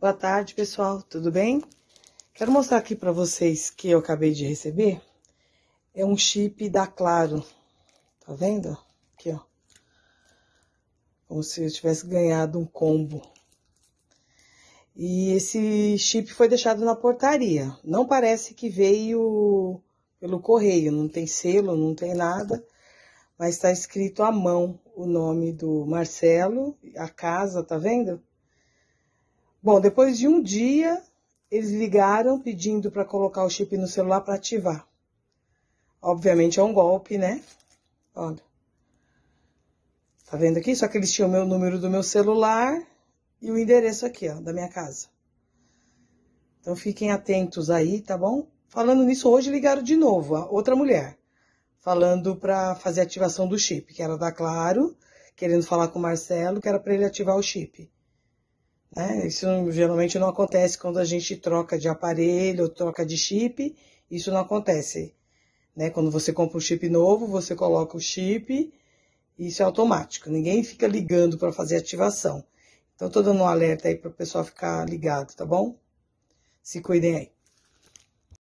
Boa tarde, pessoal. Tudo bem? Quero mostrar aqui para vocês que eu acabei de receber. É um chip da Claro. Tá vendo? Aqui, ó. Como se eu tivesse ganhado um combo. E esse chip foi deixado na portaria. Não parece que veio pelo correio, não tem selo, não tem nada, mas está escrito à mão o nome do Marcelo, a casa, tá vendo? Bom, depois de um dia, eles ligaram pedindo para colocar o chip no celular para ativar. Obviamente é um golpe, né? Olha. Tá vendo aqui? Só que eles tinham o meu número do meu celular e o endereço aqui, ó, da minha casa. Então fiquem atentos aí, tá bom? Falando nisso, hoje ligaram de novo a outra mulher, falando para fazer ativação do chip, que era da Claro, querendo falar com o Marcelo, que era para ele ativar o chip. Né? isso geralmente não acontece quando a gente troca de aparelho, troca de chip, isso não acontece. Né? Quando você compra um chip novo, você coloca o chip, isso é automático. Ninguém fica ligando para fazer ativação. Então, estou dando um alerta aí para o pessoal ficar ligado, tá bom? Se cuidem aí.